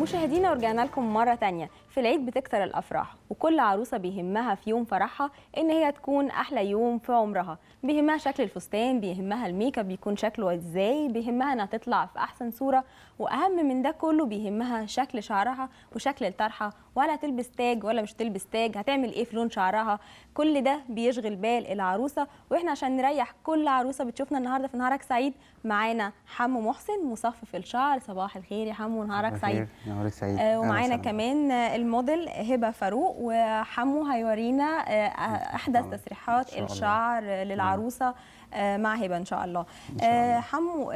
مشاهدينا ورجعنا لكم مره ثانيه في العيد بتكثر الافراح وكل عروسه بيهمها في يوم فرحها ان هي تكون احلى يوم في عمرها بيهمها شكل الفستان بيهمها الميك اب بيكون شكله ازاي بيهمها انها تطلع في احسن صوره واهم من ده كله بيهمها شكل شعرها وشكل الطرحه ولا تلبس تاج ولا مش تلبس تاج هتعمل ايه في لون شعرها كل ده بيشغل بال العروسه واحنا عشان نريح كل عروسه بتشوفنا النهارده في نهارك سعيد معانا حمو محسن مصفف الشعر صباح الخير يا حمو نهارك سعيد نهارك سعيد آه ومعانا كمان الموديل هبه فاروق وحمو هيورينا آه، احدث تسريحات الشعر للعروسه نعم. آه، مع هبه ان شاء الله, إن شاء آه، الله. حمو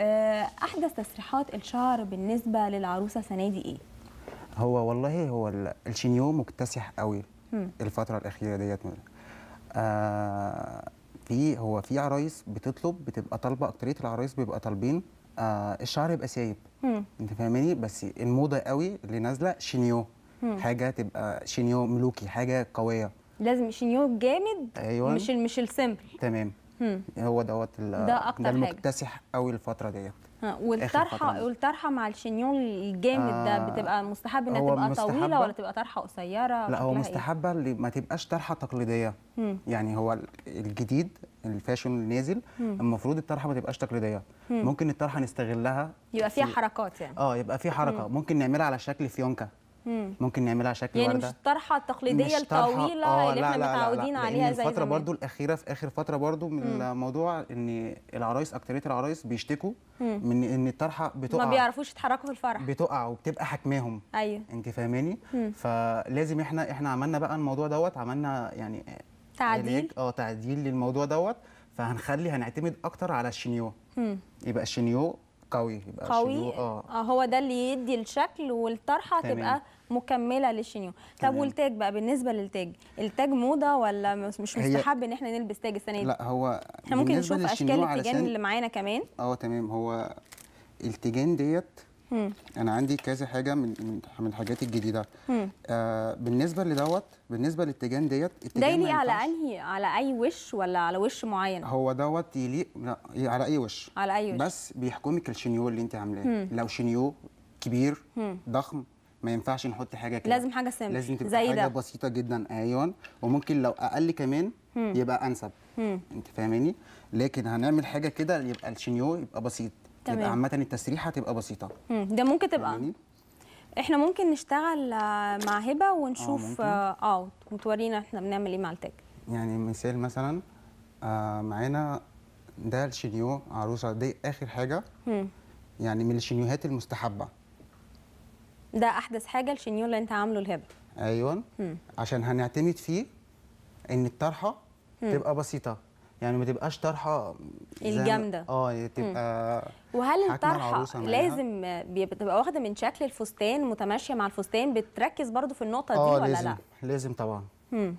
احدث تسريحات الشعر بالنسبه للعروسه السنه دي ايه هو والله هو الشينيو مكتسح قوي الفتره الاخيره ديت آه في هو في عرايس بتطلب بتبقى طالبه اكتريه العرايس بيبقى طالبين آه الشعر يبقى سايب انت فاهماني بس الموضه قوي اللي نازله شينيو مم. حاجه تبقى شينيو ملوكي حاجه قويه لازم شينيو الجامد أيوة. مش مش السمبل تمام مم. هو دوت ده اكتر ده المكتسح قوي الفتره ديت والطرحه والطرحه مع الشينيو الجامد ده آه، بتبقى مستحب انها تبقى طويله ولا تبقى طرحه قصيره لا هو إيه؟ مستحبه إيه؟ اللي ما تبقاش طرحه تقليديه مم. يعني هو الجديد الفاشن النازل المفروض الطرحه ما تبقاش تقليديه مم. ممكن الطرحه نستغلها يبقى فيها في... حركات يعني اه يبقى فيها حركه مم. ممكن نعملها على شكل فيونكه مم. ممكن نعملها شكل يعني ورده مش الطرحه التقليديه مش الطويله آه اللي احنا متعودين عليها زي الفتره برضو الاخيره في اخر فتره برضو من مم. الموضوع ان العرايس اكتريه العرايس بيشتكوا مم. من ان الطرحه بتقع ما بيعرفوش يتحركوا في الفرح بتقع وبتبقى حكماهم ايوه انت فاهماني فلازم احنا احنا عملنا بقى الموضوع دوت عملنا يعني تعديل اه تعديل للموضوع دوت فهنخلي هنعتمد اكتر على الشينيو يبقى الشينيو قوي يبقى قوي آه. اه هو ده اللي يدي الشكل والطرحه تبقى مكمله للشينيو طب والتاج بقى بالنسبه للتاج التاج موضه ولا مش مستحب ان احنا نلبس تاج السنه دي لا هو احنا ممكن نشوف اشكال التيجان اللي معانا كمان اه تمام هو التيجان ديت مم. انا عندي كذا حاجه من من الحاجات الجديده آه بالنسبه لدوت بالنسبه للتيجان ديت ده يليق على انهي على اي وش ولا على وش معين هو دوت يليق إيه، على اي وش على اي وش بس بيحكمك الشنيو اللي انت عاملاه لو شنيو كبير مم. ضخم ما ينفعش نحط حاجه كده لازم حاجه سمبل لازم تبقى زي حاجه ده. بسيطه جدا ايون وممكن لو اقل كمان مم. يبقى انسب مم. انت فاهماني لكن هنعمل حاجه كده يبقى الشنيو يبقى بسيط تمام عامه التسريحه تبقى بسيطه ده ممكن تبقى يعني احنا ممكن نشتغل آه، مع هبه ونشوف آه،, اه, آه وتورينا احنا بنعمل ايه مع التاج يعني مثال مثلا آه معانا ده الشينيو عروسه دي اخر حاجه مم. يعني من الشينيوهات المستحبه ده احدث حاجه الشينيو اللي انت عامله لهبه ايوه مم. عشان هنعتمد فيه ان الطرحه تبقى بسيطه يعني ما تبقاش طرحه الجامده اه يعني تبقى وهل الطرحه لازم بتبقى واخده من شكل الفستان متماشيه مع الفستان بتركز برضو في النقطه دي آه ولا لازم. لا لازم طبعا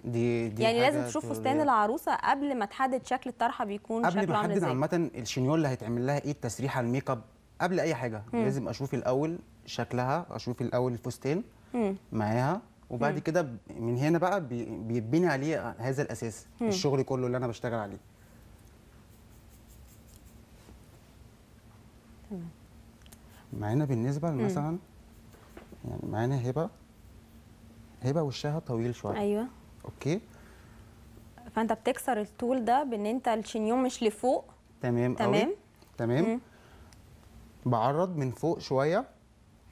دي دي يعني لازم تشوف فستان العروسه قبل ما تحدد شكل الطرحه بيكون قبل ما احدد عامه الشنيول اللي هيتعمل لها ايه التسريحه الميك اب قبل اي حاجه مم. لازم اشوف الاول شكلها اشوف الاول الفستان معاها وبعد كده من هنا بقى بيتبني عليه هذا الاساس الشغل كله اللي انا بشتغل عليه معانا بالنسبه مثلا يعني معانا هبه هبه وشها طويل شويه ايوه اوكي فانت بتكسر الطول ده بان انت الشنيون مش لفوق تمام تمام قوي. تمام مم. بعرض من فوق شويه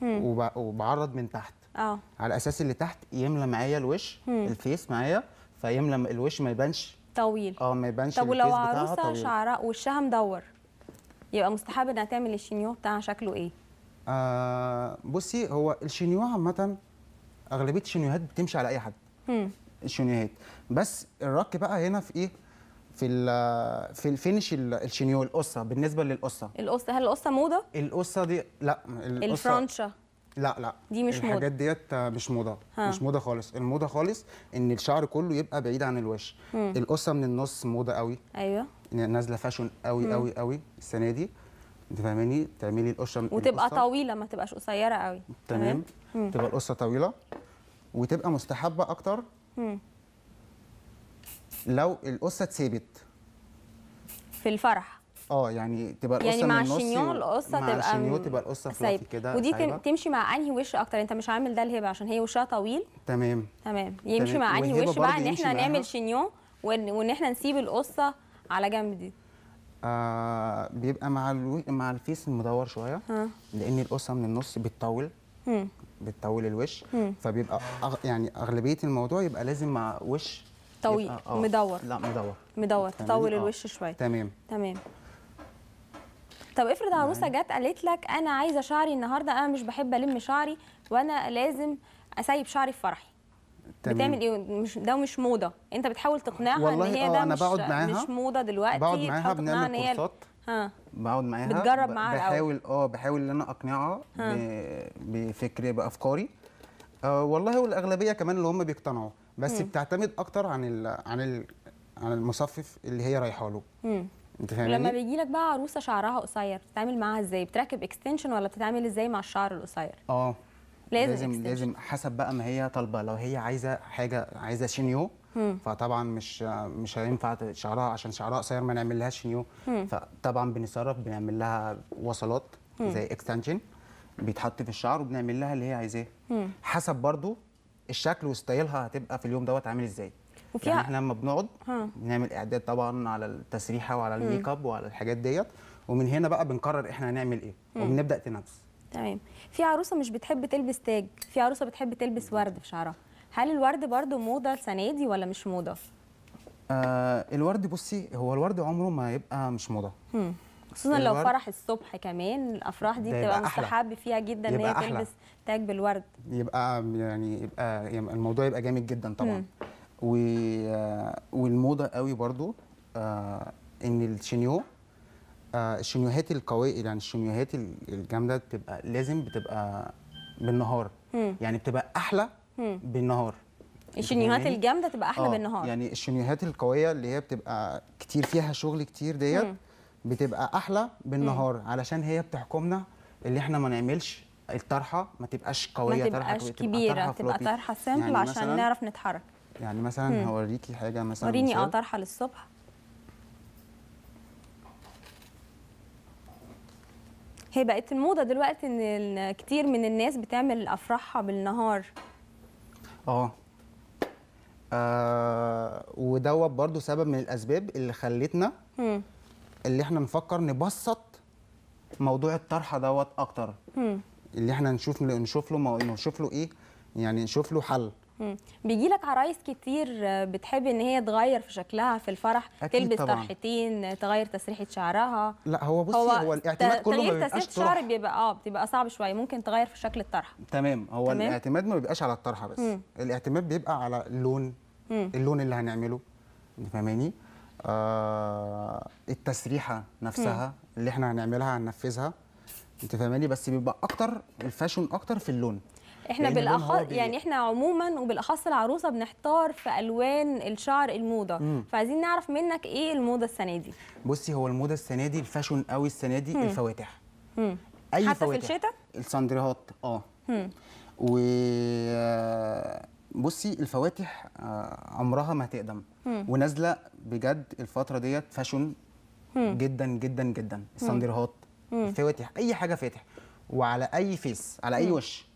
وب... وبعرض من تحت اه على اساس اللي تحت يملى معايا الوش مم. الفيس معايا فيملى الوش ما يبانش طويل اه ما يبانش طب ولو عروسه شعرها وشها مدور يبقى مستحب انها تعمل الشينيو بتاعها شكله ايه؟ آه بصي هو الشينيو عامه اغلبيه الشينيوهات بتمشي على اي حد الشينيوهات بس الرك بقى هنا في ايه؟ في ال في الفينش الشينيو القصه بالنسبه للقصه القصه هل القصه موضه؟ القصه دي لا الفرنشا لا لا دي مش الحاجات موضه الحاجات ديت مش موضه ها. مش موضه خالص الموضه خالص ان الشعر كله يبقى بعيد عن الوش القصه من النص موضه قوي ايوه نازله فاشون قوي قوي قوي السنه دي انت فاهماني تعملي القشه وتبقى القصة. طويله ما تبقاش قصيره قوي تمام مم. تبقى القصه طويله وتبقى مستحبه اكتر مم. لو القصه اتسابت في الفرح اه يعني تبقى يعني القصه يعني مع الشنيون القصه تبقى مع الشنيون تبقى القصه فلافي كده ودي سايبة. تمشي مع انهي وش اكتر انت مش عامل ده الهبه عشان هي وشها طويل تمام تمام يمشي تمام. مع انهي وش بقى ان احنا نعمل شنيون وان احنا نسيب القصه على جنب دي آه بيبقى مع الوي... مع الفيس مدور شويه ها. لان القصه من النص بتطول بتطول الوش مم. فبيبقى أغ... يعني اغلبيه الموضوع يبقى لازم مع وش طويل يبقى... آه، آه. مدور لا مدور مدور تطول آه. الوش شويه تمام تمام طب افرض عروسه جت قالت لك انا عايزه شعري النهارده انا مش بحب الم شعري وانا لازم اسيب شعري في فرحي تمام. بتعمل ايه مش ده مش موضه انت بتحاول تقنعها ان هي آه، ده أنا مش بقعد معاها مش موضه دلوقتي بقعد معاها بنعمل إن كورسات ها بقعد معاها بتجرب معاها بحاول اه بحاول ان انا اقنعها بفكري بافكاري آه والله والاغلبيه كمان اللي هم بيقتنعوا بس مم. بتعتمد اكتر عن الـ عن الـ عن المصفف اللي هي رايحه له انت فاهمني لما بيجي لك بقى عروسه شعرها قصير بتتعامل معاها ازاي بتركب اكستنشن ولا بتتعامل ازاي مع الشعر القصير اه لازم لازم, لازم حسب بقى ما هي طالبه لو هي عايزه حاجه عايزه شينيو مم. فطبعا مش مش هينفع شعرها عشان شعرها قصير ما نعمل لها شينيو مم. فطبعا بنتصرف بنعمل لها وصلات مم. زي اكستنشن بيتحط في الشعر وبنعمل لها اللي هي عايزاه حسب برضو الشكل وستايلها هتبقى في اليوم دوت عامل ازاي وفيها يعني احنا لما بنقعد بنعمل اعداد طبعا على التسريحه وعلى الميك اب وعلى الحاجات ديت ومن هنا بقى بنقرر احنا هنعمل ايه وبنبدا تنافس تمام في عروسه مش بتحب تلبس تاج في عروسه بتحب تلبس ورد في شعرها هل الورد برده موضه السنه دي ولا مش موضه آه الورد بصي هو الورد عمره ما يبقى مش موضه خصوصا لو فرح الصبح كمان الافراح دي بتبقى مستحب فيها جدا ان هي تلبس تاج بالورد يبقى يعني يبقى, الموضوع يبقى جامد جدا طبعا و... آه، والموضه قوي برده آه ان الشينيو آه، الشنيوهات القويه يعني الشنيوهات الجامده بتبقى لازم بتبقى بالنهار مم. يعني بتبقى احلى مم. بالنهار الشنيوهات الجامده تبقى احلى آه. بالنهار يعني الشنيوهات القويه اللي هي بتبقى كتير فيها شغل كتير ديت بتبقى احلى بالنهار مم. علشان هي بتحكمنا اللي احنا ما نعملش الطرحه ما تبقاش قويه ما تبقاش كبيره تبقى طرحه, تبقى طرحة سامبل يعني عشان نعرف نتحرك يعني مثلا هوريكي حاجه مثلا وريني اه طرحه للصبح هي بقت الموضه دلوقتي ان كتير من الناس بتعمل افراحها بالنهار اه آه ودوت برضو سبب من الاسباب اللي خلتنا م. اللي احنا نفكر نبسط موضوع الطرحه دوت اكتر م. اللي احنا نشوف نشوف له نشوف له ايه يعني نشوف له حل بيجي لك عرايس كتير بتحب ان هي تغير في شكلها في الفرح تلبس طرحتين تغير تسريحه شعرها لا هو بصي هو, هو الاعتماد كله تغيير ما تسريحه شعر بيبقى اه بتبقى صعب شويه ممكن تغير في شكل الطرحه تمام هو تمام؟ الاعتماد ما بيبقاش على الطرحه بس مم. الاعتماد بيبقى على اللون مم. اللون اللي هنعمله فاهماني آه التسريحه نفسها مم. اللي احنا هنعملها هننفذها انت فاهماني بس بيبقى اكتر الفاشون اكتر في اللون احنا يعني بالاخص يعني احنا عموما وبالاخص العروسه بنحتار في الوان الشعر الموضه مم. فعايزين نعرف منك ايه الموضه السنه دي بصي هو الموضه السنه دي الفاشون قوي السنه دي مم. الفواتح مم. اي حتى فواتح. في الشتاء الصندريهات اه و آه، بصي الفواتح آه، عمرها ما هتقدم ونازله بجد الفتره ديت فاشون جدا جدا جدا الصندريهات الفواتح اي حاجه فاتح وعلى اي فيس على اي وش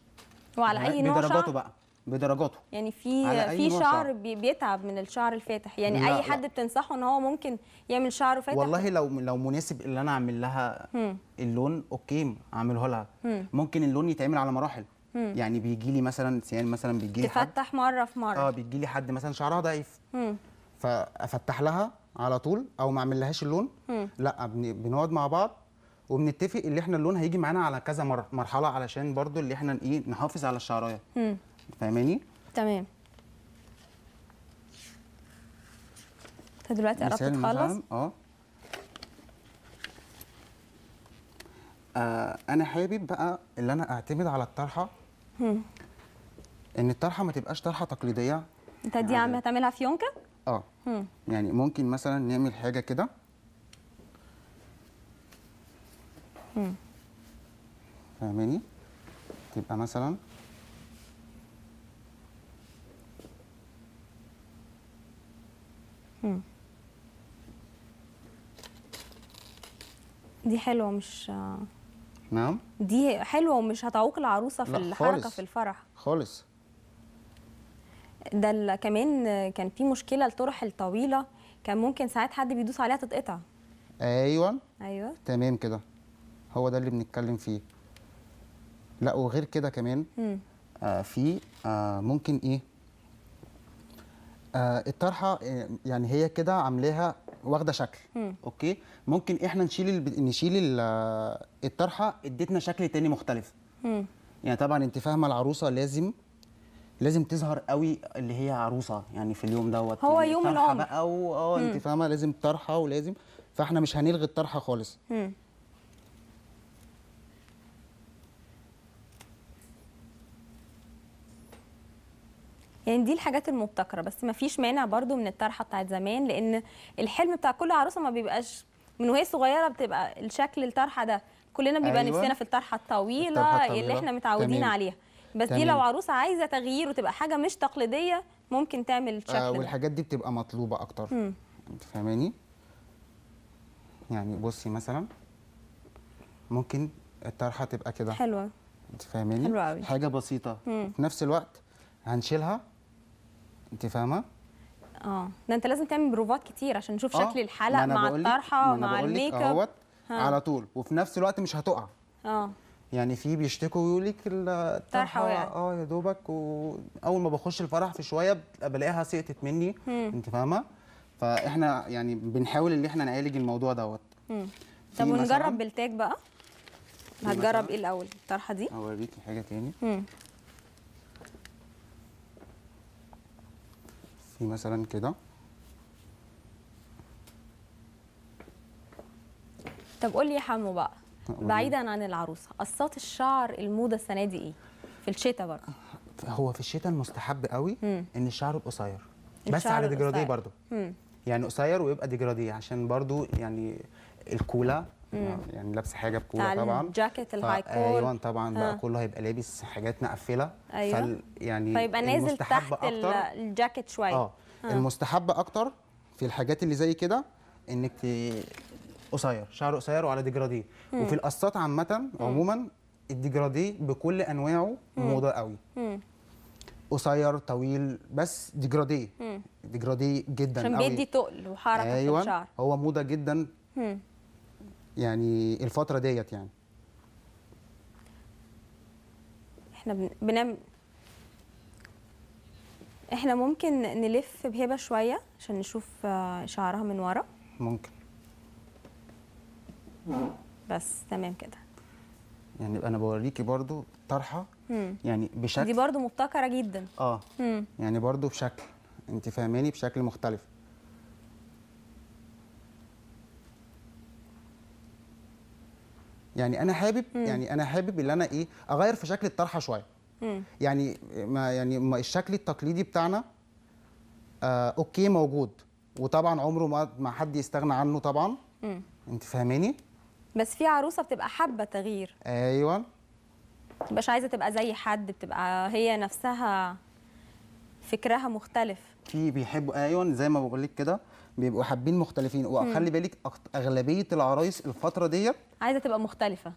وعلى اي نوع بدرجاته بقى بدرجاته يعني في في شعر بيتعب من الشعر الفاتح يعني لا اي حد لا. بتنصحه ان هو ممكن يعمل شعره فاتح والله لو لو مناسب اللي انا اعمل لها هم. اللون اوكي اعمله لها هم. ممكن اللون يتعمل على مراحل هم. يعني بيجي لي مثلا سيان مثلا بيجي لي تفتح مره في مره اه بيجي لي حد مثلا شعرها ضعيف فافتح لها على طول او ما اعملهاش اللون لا بنقعد مع بعض وبنتفق اللي احنا اللون هيجي معانا على كذا مرحله علشان برضو اللي احنا ايه نحافظ على الشعرايه فاهماني تمام انت دلوقتي قربت خالص اه. اه انا حابب بقى اللي انا اعتمد على الطرحه ان الطرحه ما تبقاش طرحه تقليديه انت دي عم هتعملها في يونكا اه يعني ممكن مثلا نعمل حاجه كده فاهماني تبقى مثلا دي حلوه مش نعم دي حلوه ومش هتعوق العروسه في الحركه خالص. في الفرح خالص ده كمان كان في مشكله الطرح الطويله كان ممكن ساعات حد بيدوس عليها تتقطع ايوه ايوه تمام كده هو ده اللي بنتكلم فيه لا وغير كده كمان آه في آه ممكن ايه آه الطرحه آه، يعني هي كده عاملاها واخده شكل مم. اوكي ممكن احنا نشيل الب... نشيل آه، الطرحه اديتنا شكل تاني مختلف مم. يعني طبعا انت فاهمه العروسه لازم لازم تظهر قوي اللي هي عروسه يعني في اليوم دوت هو يعني يوم العمر بقى اه انت فاهمه لازم طرحه ولازم فاحنا مش هنلغي الطرحه خالص يعني دي الحاجات المبتكره بس ما فيش مانع برضو من الطرحه بتاعت زمان لان الحلم بتاع كل عروسه ما بيبقاش من وهي صغيره بتبقى الشكل الطرحه ده كلنا بيبقى أيوة. نفسنا في الطرحه الطويله, الطرحة اللي احنا متعودين تمام. عليها بس تمام. دي لو عروسه عايزه تغيير وتبقى حاجه مش تقليديه ممكن تعمل آه، الشكل آه والحاجات دي بتبقى مطلوبه اكتر انت فاهماني يعني بصي مثلا ممكن الطرحه تبقى كده حلوه انت فاهماني حلوه قوي حاجه بسيطه مم. في نفس الوقت هنشيلها انت فاهمه اه ده انت لازم تعمل بروفات كتير عشان نشوف اه، شكل الحلق مع الطرحه مع الميك اب على طول وفي نفس الوقت مش هتقع اه يعني في بيشتكوا ويقول لك الطرحه اه يا دوبك واول ما بخش الفرح في شويه بلاقيها سقطت مني مم. انت فاهمه فاحنا يعني بنحاول ان احنا نعالج الموضوع دوت طب ونجرب بالتاج بقى هتجرب ايه الاول الطرحه دي اوريكي حاجه تاني مم. في مثلا كده طب قول لي يا حمو بقى بعيدا عن العروسه قصات الشعر الموضه السنه دي ايه في الشتاء برضه هو في الشتاء المستحب قوي مم. ان الشعر يبقى قصير بس على ديجراديه برضه يعني قصير ويبقى ديجراديه عشان برضه يعني الكولا اه، يعني لابسه حاجه بكوره طبعا جاكيت الهاي كول ايوه طبعا بقى آه. كله هيبقى لابس حاجات مقفله ايوه فال يعني فيبقى نازل تحت أكتر الجاكيت شويه آه. اه المستحب اكتر في الحاجات اللي زي كده انك قصير شعر قصير وعلى ديجراديه وفي القصات عامه عموما الديجراديه بكل انواعه موضه قوي قصير طويل بس ديجراديه ديجراديه جدا عشان بيدي تقل وحركه أيوة. في الشعر هو موضه جدا مم. يعني الفتره ديت يعني احنا بنعمل احنا ممكن نلف بهبه شويه عشان نشوف آه، شعرها من ورا ممكن بس تمام كده يعني انا بوريكي برضو طرحه يعني بشكل دي برضو مبتكره جدا اه مم. يعني برضو بشكل انت فاهماني بشكل مختلف يعني انا حابب مم. يعني انا حابب ان انا ايه اغير في شكل الطرحه شويه يعني ما يعني ما الشكل التقليدي بتاعنا آه اوكي موجود وطبعا عمره ما ما حد يستغنى عنه طبعا مم. انت فاهماني بس في عروسه بتبقى حابه تغيير ايوه مش عايزه تبقى زي حد بتبقى هي نفسها فكرها مختلف في بيحبوا ايوه زي ما بقول لك كده بيبقوا حابين مختلفين وخلي بالك اغلبيه العرايس الفتره ديت عايزه تبقى مختلفه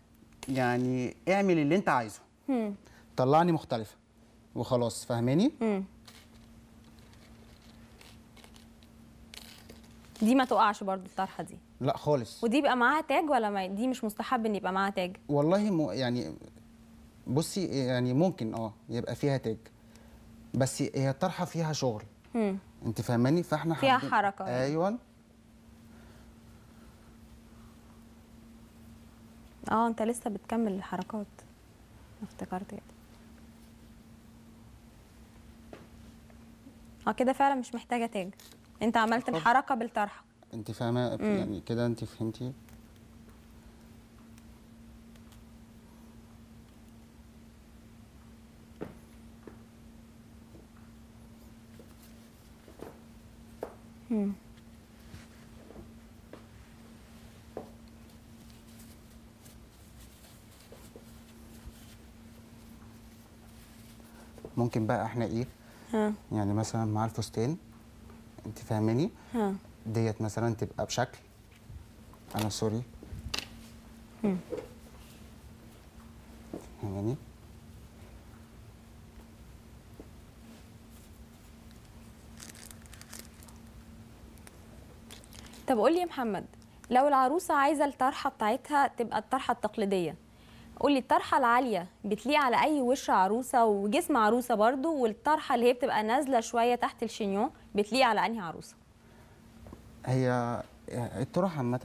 يعني اعمل اللي انت عايزه مم. طلعني مختلفه وخلاص فاهماني دي ما تقعش برضو الطرحه دي لا خالص ودي يبقى معاها تاج ولا ما دي مش مستحب ان يبقى معاها تاج والله م... يعني بصي يعني ممكن اه يبقى فيها تاج بس هي الطرحه فيها شغل مم. انت فاهماني فاحنا فيها حد... حركه ايوه اه انت لسه بتكمل الحركات افتكرت كده يعني. اه كده فعلا مش محتاجه تاج انت عملت الحركه بالطرحه انت فاهمه يعني كده انت فهمتي ممكن بقى احنا ايه ها. يعني مثلا مع الفستان انت فاهماني ديت مثلا تبقى بشكل انا سوري فاهماني طب قول لي يا محمد لو العروسه عايزه الطرحه بتاعتها تبقى الطرحه التقليديه قولي الطرحه العاليه بتليق على اي وش عروسه وجسم عروسه برضو والطرحه اللي هي بتبقى نازله شويه تحت الشينيون بتليق على انهي عروسه هي الطرحه عامه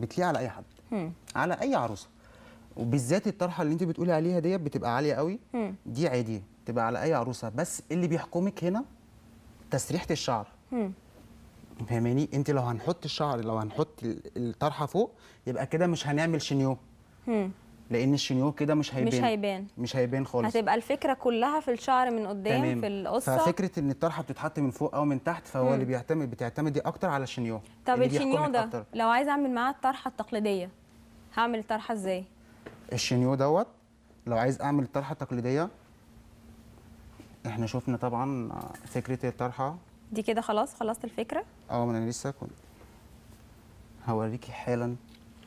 بتليق على اي حد م. على اي عروسه وبالذات الطرحه اللي انت بتقولي عليها ديت بتبقى عاليه قوي م. دي عادي بتبقى على اي عروسه بس اللي بيحكمك هنا تسريحه الشعر م. فهماني انت لو هنحط الشعر لو هنحط الطرحه فوق يبقى كده مش هنعمل شنيو لان الشنيور كده مش هيبان مش هيبان مش هيبان خالص هتبقى الفكره كلها في الشعر من قدام تمام. في القصه ففكره ان الطرحه بتتحط من فوق او من تحت فهو مم. اللي بيعتمد بتعتمدي اكتر على الشنيور طب يعني الشنيور ده أكتر. لو عايزه اعمل معاه الطرحه التقليديه هعمل الطرحه ازاي الشنيور دوت لو عايز اعمل الطرحه التقليديه احنا شفنا طبعا فكره الطرحه دي كده خلاص خلصت الفكره اه ما انا لسه كنت هوريكي حالا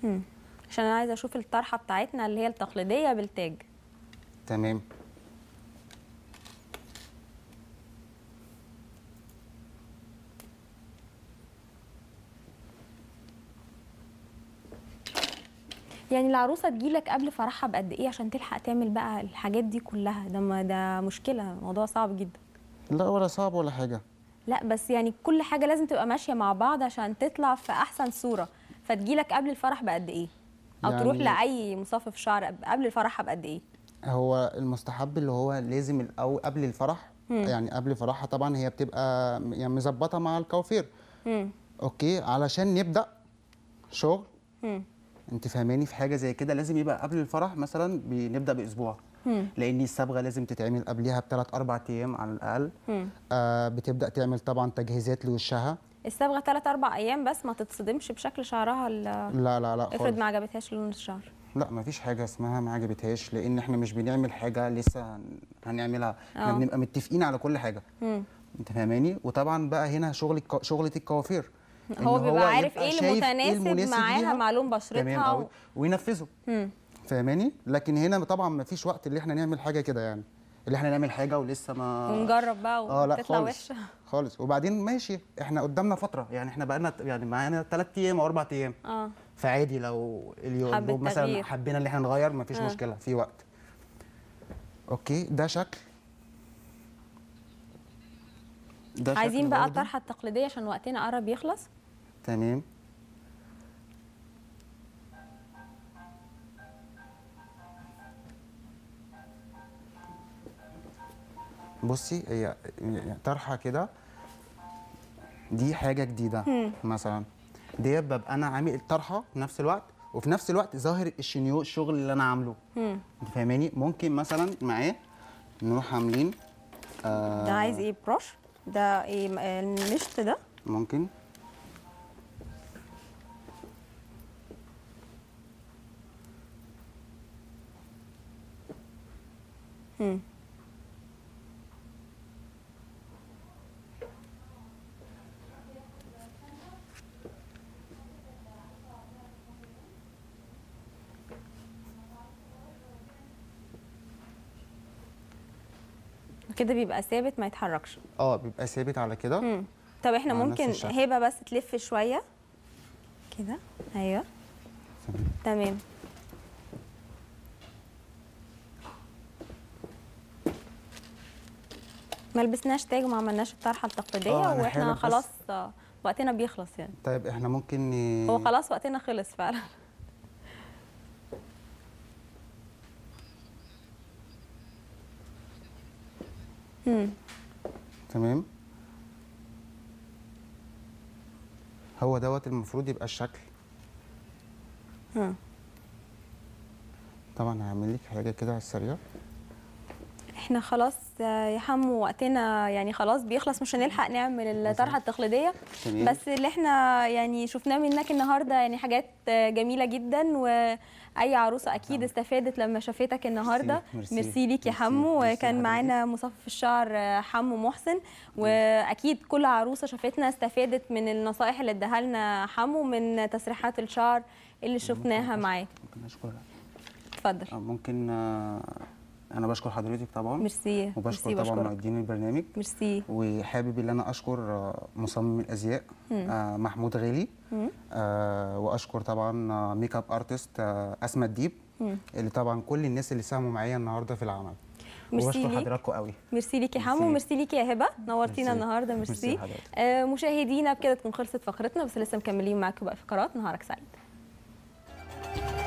مم. عشان انا عايزه اشوف الطرحه بتاعتنا اللي هي التقليديه بالتاج تمام يعني العروسه تجيلك قبل فرحها بقد ايه عشان تلحق تعمل بقى الحاجات دي كلها ده ما ده مشكله موضوع صعب جدا لا ولا صعب ولا حاجه لا بس يعني كل حاجه لازم تبقى ماشيه مع بعض عشان تطلع في احسن صوره فتجيلك قبل الفرح بقد ايه او يعني تروح لاي مصفف شعر قبل الفرح بقد ايه هو المستحب اللي هو لازم الاول قبل الفرح مم. يعني قبل فرحها طبعا هي بتبقى يعني مظبطه مع الكوافير اوكي علشان نبدا شغل مم. انت فهماني في حاجه زي كده لازم يبقى قبل الفرح مثلا بنبدا باسبوع مم. لان الصبغه لازم تتعمل قبلها بثلاث اربع ايام على الاقل آه بتبدا تعمل طبعا تجهيزات لوشها الصبغه ثلاث أربع ايام بس ما تتصدمش بشكل شعرها لا لا لا افرض ما عجبتهاش لون الشعر لا ما فيش حاجه اسمها ما عجبتهاش لان احنا مش بنعمل حاجه لسه هنعملها احنا آه. بنبقى متفقين على كل حاجه مم. انت فاهماني وطبعا بقى هنا شغل شغله الكوافير هو بيبقى عارف ايه, إيه المتناسب معاها مع لون بشرتها و... وينفذه فاهماني لكن هنا طبعا ما فيش وقت اللي احنا نعمل حاجه كده يعني اللي احنا نعمل حاجه ولسه ما ونجرب بقى آه، وتطلع آه خالص وبعدين ماشي احنا قدامنا فتره يعني احنا بقالنا يعني معانا ثلاث ايام او اربع ايام اه فعادي لو اليوم مثلا حبينا ان احنا نغير مفيش آه. مشكله في وقت اوكي ده شكل ده عايزين شكل بقى الطرحه التقليديه عشان وقتنا قرب يخلص تمام بصي هي طرحه كده دي حاجه جديده مم. مثلا ديت ببقى انا عامل الطرحه في نفس الوقت وفي نفس الوقت ظاهر الشنيو الشغل اللي انا عامله انت فاهماني ممكن مثلا معاه نروح عاملين آه ده عايز ايه بروش ده ايه آه، المشط ده ممكن مم. كده بيبقى ثابت ما يتحركش اه بيبقى ثابت على كده طب احنا ممكن هبه بس تلف شويه كده ايوه تمام ما لبسناش تاج وما عملناش الطرحه التقليديه آه، واحنا خلاص آه، وقتنا بيخلص يعني طيب احنا ممكن هو خلاص وقتنا خلص فعلا مم. تمام هو دوت المفروض يبقى الشكل ها. طبعا هعمل لك حاجه كده على السريع احنا خلاص يا حمو وقتنا يعني خلاص بيخلص مش هنلحق نعمل الطرحه التقليديه بس اللي احنا يعني شفناه منك النهارده يعني حاجات جميله جدا واي عروسه اكيد استفادت لما شافتك النهارده ميرسي, ليك يا حمو وكان معانا مصفف الشعر حمو محسن واكيد كل عروسه شافتنا استفادت من النصائح اللي اداها لنا حمو من تسريحات الشعر اللي شفناها معاه ممكن اشكرك اتفضل آه، ممكن آه، انا بشكر حضرتك طبعا ميرسي وبشكر ميرسي طبعا مقدمين البرنامج ميرسي وحابب ان انا اشكر آه، مصمم الازياء آه محمود غالي آه واشكر طبعا ميك اب ارتست آه اسماء الديب مم. اللي طبعا كل الناس اللي ساهموا معايا النهارده في العمل وبشكر لحضراتكم قوي ميرسي ليكي يا حمو وميرسي ليكي يا هبه نورتينا النهارده ميرسي آه مشاهدينا بكده تكون خلصت فقرتنا بس لسه مكملين معاكم بقى فقرات نهارك سعيد